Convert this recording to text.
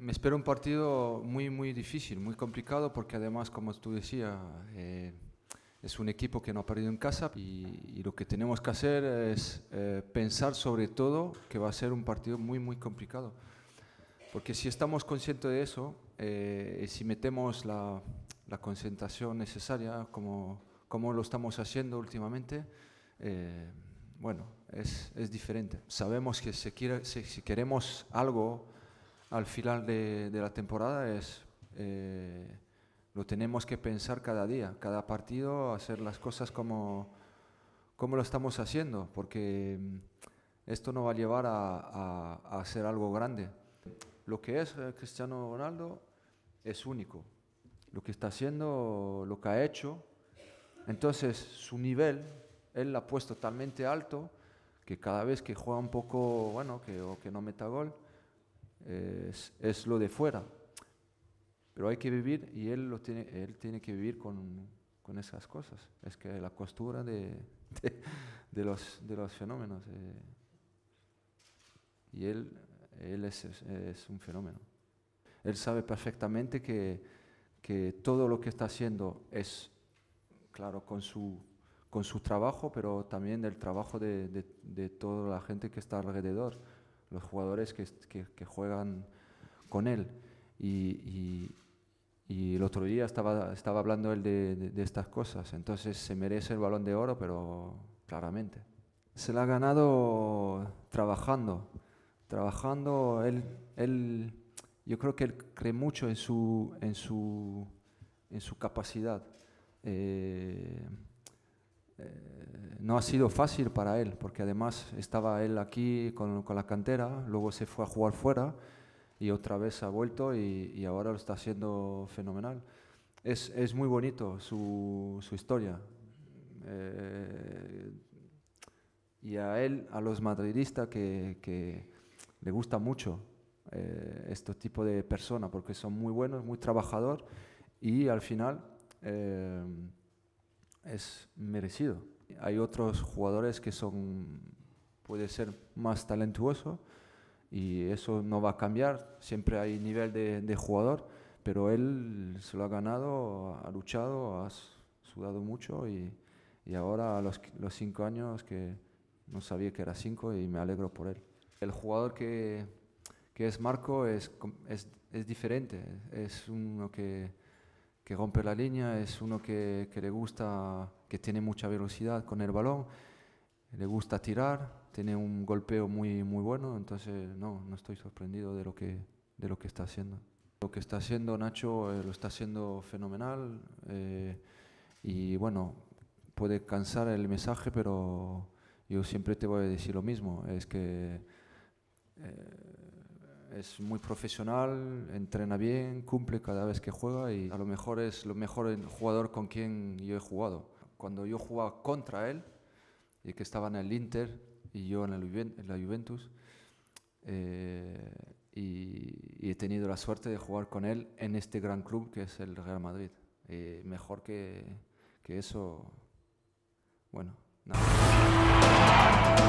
me espero un partido muy, muy difícil, muy complicado, porque además, como tú decías, eh, es un equipo que no ha perdido en casa y, lo que tenemos que hacer es eh, pensar sobre todo que va a ser un partido muy, muy complicado. Porque si estamos conscientes de eso, y eh, si metemos la, concentración necesaria, como, como lo estamos haciendo últimamente, bueno, es, es, diferente. Sabemos que si, si queremos algo, al final de, la temporada es eh, lo tenemos que pensar cada día, cada partido, hacer las cosas como, lo estamos haciendo, porque mm, esto no va a llevar a, hacer algo grande. Lo que es eh, Cristiano Ronaldo es único, lo que está haciendo, lo que ha hecho, entonces su nivel, él la ha puesto totalmente alto, que cada vez que juega un poco, bueno, que, o que no meta gol, es, es, lo de fuera. Pero hay que vivir y él, lo tiene, él tiene que vivir con, con esas cosas. Es que la costura de, de, los, de los fenómenos. Eh, y él, él es, es, un fenómeno. Él sabe perfectamente que, que, todo lo que está haciendo es, claro, con su, con su trabajo, pero también el trabajo de, de toda la gente que está alrededor los jugadores que, que, juegan con él. Y, el otro día estaba, estaba hablando él de, estas cosas. Entonces se merece el balón de oro, pero claramente. Se la ha ganado trabajando. Trabajando, él, él, yo creo que él cree mucho en su, en su, en su capacidad. Eh, eh, no ha sido fácil para él, porque además estaba él aquí con, la cantera, luego se fue a jugar fuera y otra vez ha vuelto y, ahora lo está haciendo fenomenal. Es, muy bonito su, historia. Eh, y a él, a los madridistas que, le gusta mucho eh, este tipo de personas, porque son muy buenos, muy trabajadores y al final es merecido. Hay otros jugadores que son, puede ser más talentuoso y eso no va a cambiar. Siempre hay nivel de, jugador, pero él se lo ha ganado, ha luchado, ha sudado mucho y, ahora a los, cinco años que no sabía que era cinco y me alegro por él. El jugador que, es Marco es, es, es diferente, es uno que que rompe la línea, es uno que, le gusta, que tiene mucha velocidad con el balón, le gusta tirar, tiene un golpeo muy, muy bueno, entonces no, no estoy sorprendido de lo que, de lo que está haciendo. Lo que está haciendo Nacho eh, lo está haciendo fenomenal eh, y bueno, puede cansar el mensaje, pero yo siempre te voy a decir lo mismo, es que... Eh, es muy profesional, entrena bien, cumple cada vez que juega y a lo mejor es lo mejor jugador con quien yo he jugado. Cuando yo jugaba contra él, y que estaba en el Inter y yo en, la Juventus, eh, y, he tenido la suerte de jugar con él en este gran club que es el Real Madrid. mejor que, que eso, bueno, nada.